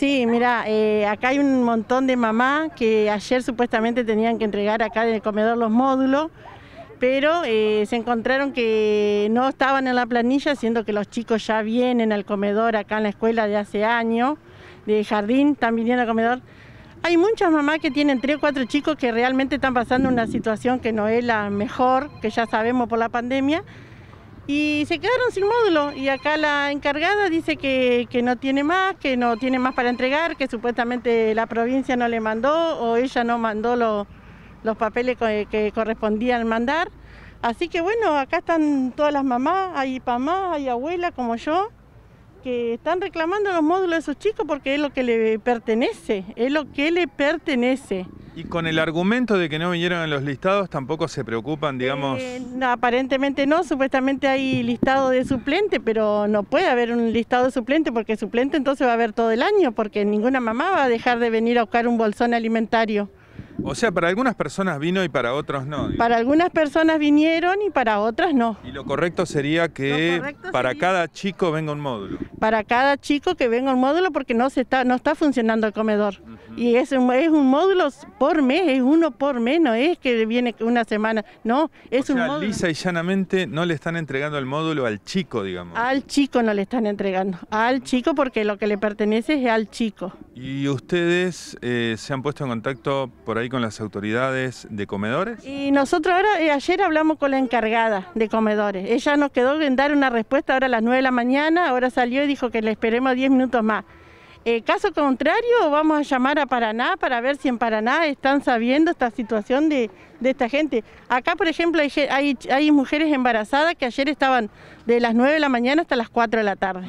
Sí, mira, eh, acá hay un montón de mamás que ayer supuestamente tenían que entregar acá en el comedor los módulos, pero eh, se encontraron que no estaban en la planilla, siendo que los chicos ya vienen al comedor acá en la escuela de hace años, de jardín, están viniendo al comedor. Hay muchas mamás que tienen tres o cuatro chicos que realmente están pasando una situación que no es la mejor, que ya sabemos por la pandemia, y se quedaron sin módulo. Y acá la encargada dice que, no tiene más, que no tiene más para entregar, que supuestamente la provincia no le mandó o ella no mandó los papeles que, correspondían mandar. Así que bueno, acá están todas las mamás, hay mamá, hay abuela como yo, que están reclamando los módulos de sus chicos porque es lo que le pertenece, es lo que le pertenece. Y con el argumento de que no vinieron en los listados, tampoco se preocupan, digamos. Eh, aparentemente no, supuestamente hay listado de suplente, pero no puede haber un listado de suplente porque suplente entonces va a haber todo el año, porque ninguna mamá va a dejar de venir a buscar un bolsón alimentario. O sea, para algunas personas vino y para otros no. Para algunas personas vinieron y para otras no. Y lo correcto sería que para cada chico venga un módulo. Para cada chico que venga un módulo porque no se está no está funcionando el comedor. Y es un, es un módulo por mes, es uno por mes, no es que viene una semana, no, es o un lisa y llanamente no le están entregando el módulo al chico, digamos. Al chico no le están entregando, al chico porque lo que le pertenece es al chico. ¿Y ustedes eh, se han puesto en contacto por ahí con las autoridades de comedores? Y nosotros ahora, eh, ayer hablamos con la encargada de comedores. Ella nos quedó en dar una respuesta ahora a las 9 de la mañana, ahora salió y dijo que le esperemos 10 minutos más. Eh, caso contrario, vamos a llamar a Paraná para ver si en Paraná están sabiendo esta situación de, esta gente. Acá, por ejemplo, hay, hay, mujeres embarazadas que ayer estaban de las 9 de la mañana hasta las 4 de la tarde.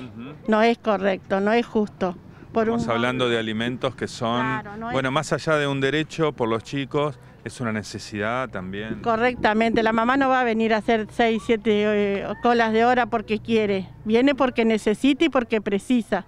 No es correcto, no es justo. Estamos hablando de alimentos que son, bueno, más allá de un derecho por los chicos, es una necesidad también. Correctamente, la mamá no va a venir a hacer 6, 7 eh, colas de hora porque quiere, viene porque necesita y porque precisa.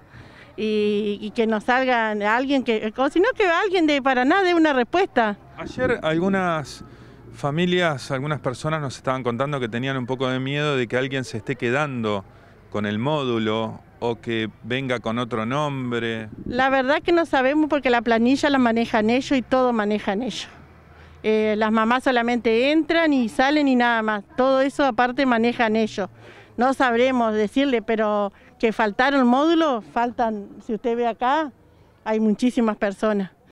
Y, que nos salga alguien que, o si no que alguien de para nada dé una respuesta. Ayer algunas familias, algunas personas nos estaban contando que tenían un poco de miedo de que alguien se esté quedando con el módulo o que venga con otro nombre? La verdad que no sabemos porque la planilla la manejan ellos y todo manejan ellos. Eh, las mamás solamente entran y salen y nada más. Todo eso aparte manejan ellos. No sabremos decirle, pero que faltaron módulos, faltan, si usted ve acá, hay muchísimas personas.